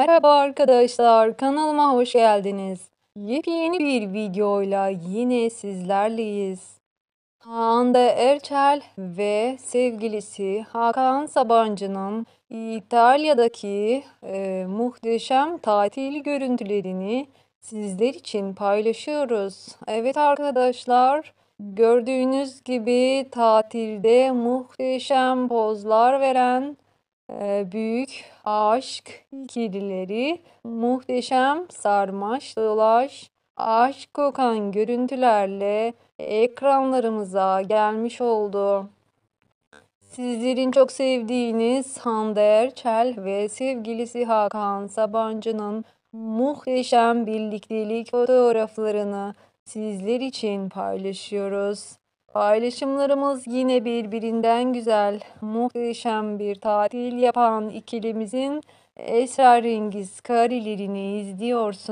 Merhaba arkadaşlar kanalıma hoş geldiniz. Yepyeni bir videoyla yine sizlerleyiz. Hande Erçel ve sevgilisi Hakan Sabancı'nın İtalya'daki e, muhteşem tatil görüntülerini sizler için paylaşıyoruz. Evet arkadaşlar gördüğünüz gibi tatilde muhteşem pozlar veren ee, büyük aşk kirleri muhteşem sarmaş dolaş, aşk kokan görüntülerle ekranlarımıza gelmiş oldu. Sizlerin çok sevdiğiniz Hande Erçel ve sevgilisi Hakan Sabancı'nın muhteşem birliktelik fotoğraflarını sizler için paylaşıyoruz. Paylaşımlarımız yine birbirinden güzel, muhteşem bir tatil yapan ikilimizin esrarengiz karilerini izliyorsunuz.